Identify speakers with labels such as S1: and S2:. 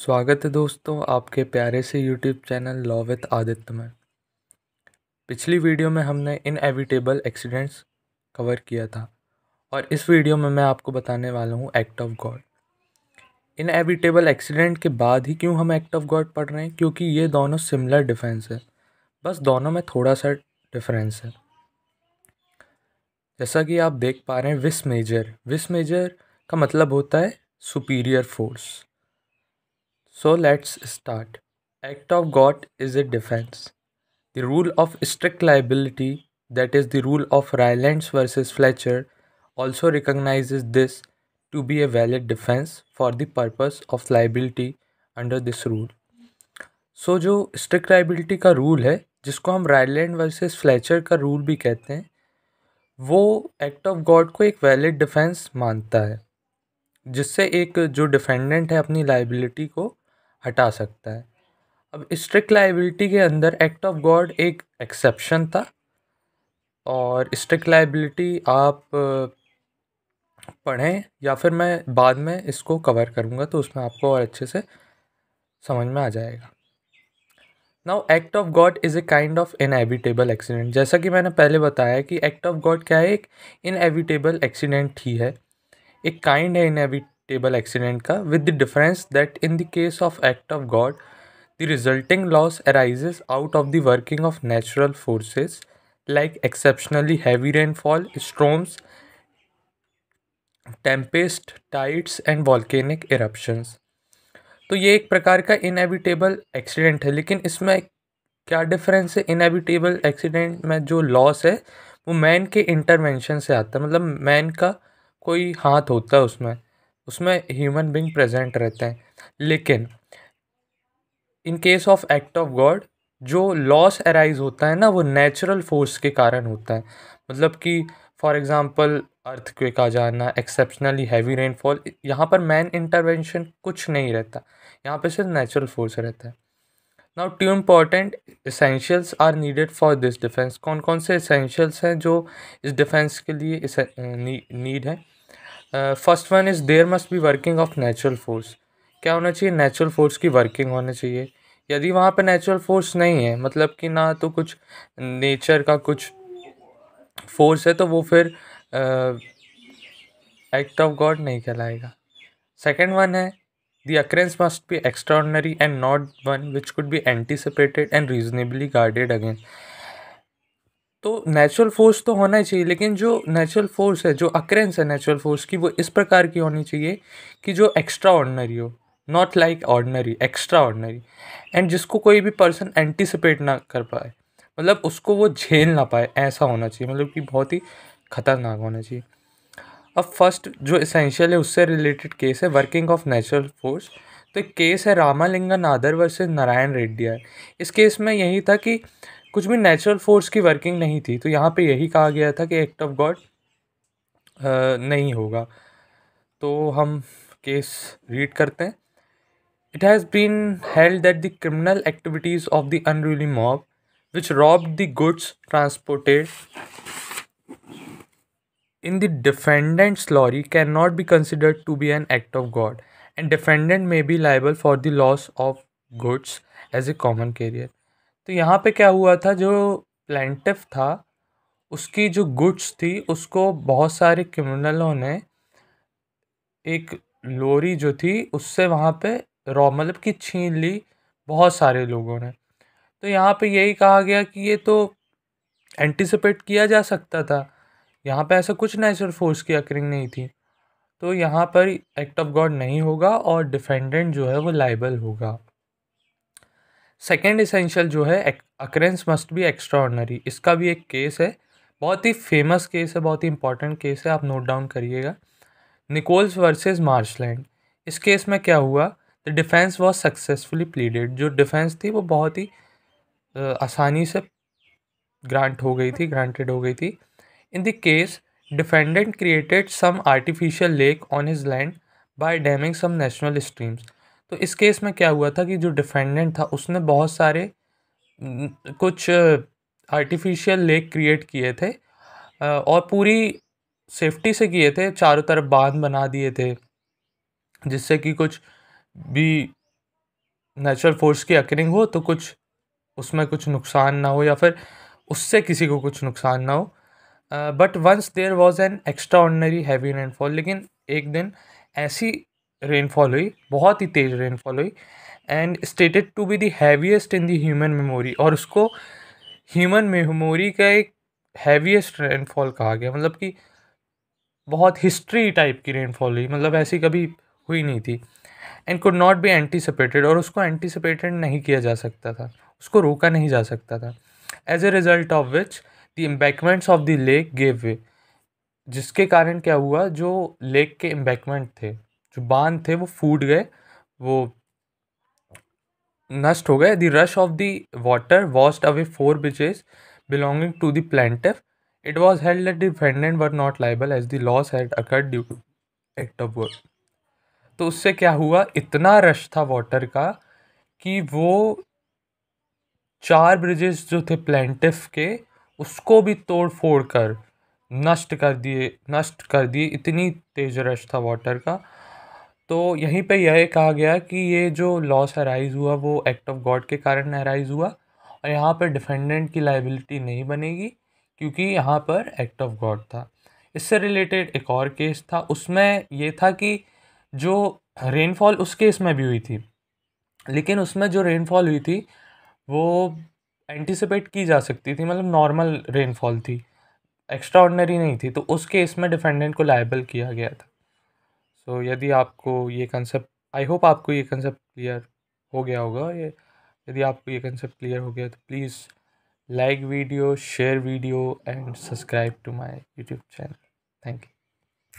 S1: स्वागत है दोस्तों आपके प्यारे से YouTube channel law with Aditya में पिछली वीडियो में हमने इनएविटेबल एक्सीडेंट्स कवर किया था और इस वीडियो में मैं आपको बताने वाला हूँ act of God inevitable accident के बाद ही क्यों हम एक्ट ऑफ गॉड पढ़ रहे हैं क्योंकि ये दोनों सिमिलर डिफेंस है बस दोनों में थोड़ा सा डिफरेंस है जैसा कि आप देख पा रहे हैं विस मेजर विस मेजर का मतलब होता है superior force so let's start act of God is a defence the rule of strict liability that is the rule of Rylands versus Fletcher also recognise this to be a valid defence for the purpose of liability under this rule so जो strict liability का रूल है जिसको हम Ryland versus Fletcher का rule भी कहते हैं वो एक्ट ऑफ गॉड को एक वैलिड डिफेंस मानता है जिससे एक जो डिफेंडेंट है अपनी लाइबिलिटी को हटा सकता है अब स्ट्रिक्ट लाइबिलिटी के अंदर एक्ट ऑफ गॉड एक एक्सेप्शन था और स्ट्रिक्ट लाइबिलिटी आप पढ़ें या फिर मैं बाद में इसको कवर करूँगा तो उसमें आपको और अच्छे से समझ में आ जाएगा now act of God is a kind of inevitable accident जैसा कि मैंने पहले बताया कि एक्ट ऑफ गॉड क्या है एक इनएविटेबल एक्सीडेंट ही है एक काइंड है इनएविट टेबल एक्सीडेंट का with the difference that in the case of act of God the resulting loss arises out of the working of natural forces like exceptionally heavy rainfall storms tempests tides and volcanic eruptions तो ये एक प्रकार का inevitable accident है लेकिन इसमें क्या difference है इनएविटेबल एक्सीडेंट में जो लॉस है वो मैन के इंटरवेंशन से आता है मतलब मैन का कोई हाथ होता है उसमें उसमें ह्यूमन बींग प्रेजेंट रहते हैं लेकिन in case of act of God जो लॉस अराइज होता है ना वो नेचुरल फोर्स के कारण होता है मतलब कि फॉर एग्ज़ाम्पल अर्थ क्वेक आ जाना एक्सेप्शनली हैवी रेनफॉल यहाँ पर मैन इंटरवेंशन कुछ नहीं रहता यहाँ पर सिर्फ नेचुरल फोर्स रहता है now two important essentials are needed for this defence कौन कौन से इसेंशियल्स हैं जो इस डिफेंस के लिए नीड है first one is there must be working of natural force क्या होना चाहिए नेचुरल फोर्स की वर्किंग होना चाहिए यदि वहाँ पे नेचुरल फोर्स नहीं है मतलब कि ना तो कुछ नेचर का कुछ फोर्स है तो वो फिर एक्ट ऑफ गॉड नहीं कहलाएगा सेकेंड वन है The occurrence must be extraordinary and not one which could be anticipated and reasonably guarded against तो नेचुरल फोर्स तो होना ही चाहिए लेकिन जो नेचुरल फोर्स है जो अक्रेंस है नेचुरल फोर्स की वो इस प्रकार की होनी चाहिए कि जो एक्स्ट्रा ऑर्डनरी हो not like ordinary extraordinary and जिसको कोई भी पर्सन एंटिसिपेट ना कर पाए मतलब उसको वो झेल ना पाए ऐसा होना चाहिए मतलब कि बहुत ही खतरनाक होना चाहिए अब फर्स्ट जो इसेंशियल है उससे रिलेटेड केस है वर्किंग ऑफ नेचुरल फोर्स तो एक केस है रामालिंगन आदर वर्सेज नारायण रेड्डी है इस केस में यही था कि कुछ भी नेचुरल फोर्स की वर्किंग नहीं थी तो यहाँ पे यही कहा गया था कि एक्ट ऑफ गॉड नहीं होगा तो हम केस रीड करते हैं it has been held that the criminal activities of the unruly mob which rob the goods transported in the defendant's lorry can not be considered to be an act of God and defendant may be liable for the loss of goods as a common carrier तो यहाँ पे क्या हुआ था जो plaintiff था उसकी जो गुड्स थी उसको बहुत सारे क्रिमिनलों ने एक लोरी जो थी उससे वहाँ पे रॉ मतलब कि छीन ली बहुत सारे लोगों ने तो यहाँ पे यही कहा गया कि ये तो एंटिसिपेट किया जा सकता था यहाँ पे ऐसा कुछ नेचुरल फोर्स की अकरिंग नहीं थी तो यहाँ पर एक्ट ऑफ गॉड नहीं होगा और डिफेंडेंट जो है वो लाइबल होगा सेकेंड इसेंशियल जो है अक्रेंस मस्ट बी एक्स्ट्रा इसका भी एक केस है बहुत ही फेमस केस है बहुत ही इंपॉर्टेंट केस है आप नोट डाउन करिएगा निकोल्स वर्सेस मार्शलैंड इस केस में क्या हुआ the defence was successfully pleaded जो डिफेंस थी वो बहुत ही आसानी से ग्रांट हो गई थी ग्रांटेड हो गई थी in the case defendant created some artificial lake on his land by damming some national streams तो इस केस में क्या हुआ था कि जो डिफेंडेंट था उसने बहुत सारे कुछ आर्टिफिशियल लेक क्रिएट किए थे और पूरी सेफ्टी से किए थे चारों तरफ बांध बना दिए थे जिससे कि कुछ भी नेचुरल फोर्स की अकरिंग हो तो कुछ उसमें कुछ नुकसान ना हो या फिर उससे किसी को कुछ नुकसान ना हो but once there was an extraordinary heavy rainfall लेकिन एक दिन ऐसी रेनफॉल हुई बहुत ही तेज़ रेनफॉल हुई and stated to be the heaviest in the human memory और उसको ह्यूमन मेमोरी का एक हैवीएस्ट रेनफॉल कहा गया मतलब कि बहुत हिस्ट्री टाइप की रेनफॉल हुई मतलब ऐसी कभी हुई नहीं थी and could not be anticipated और उसको एंटीसिपेटेड नहीं किया जा सकता था उसको रोका नहीं जा सकता था as a result of which the embankments of the lake gave way जिसके कारण क्या हुआ जो लेक के एम्बैकमेंट थे जो बांध थे वो फूट गए वो नष्ट हो गए the rush of the water washed away four bridges belonging to the plaintiff it was held that defendant were not liable as as loss had had due to act of of तो उससे क्या हुआ इतना rush था water का कि वो चार ब्रिजेस जो थे प्लेंटिफ के उसको भी तोड़ फोड़ कर नष्ट कर दिए नष्ट कर दिए इतनी तेज रश था वाटर का तो यहीं पे यह कहा गया कि ये जो लॉस अराइज हुआ वो एक्ट ऑफ गॉड के कारण अराइज हुआ और यहाँ पर डिफेंडेंट की लाइबिलिटी नहीं बनेगी क्योंकि यहाँ पर एक्ट ऑफ गॉड था इससे रिलेटेड एक और केस था उसमें ये था कि जो रेनफॉल उस केस में भी हुई थी लेकिन उसमें जो रेनफॉल हुई थी वो एंटिसिपेट की जा सकती थी मतलब नॉर्मल रेनफॉल थी एक्स्ट्रा ऑर्डनरी नहीं थी तो उस केस में डिफेंडेंट को लाइबल किया गया था सो तो यदि आपको ये कंसेप्ट आई होप आपको ये कंसेप्ट क्लियर हो गया होगा ये यदि आपको ये कंसेप्ट क्लियर हो गया तो please like video share video and subscribe to my YouTube channel thank you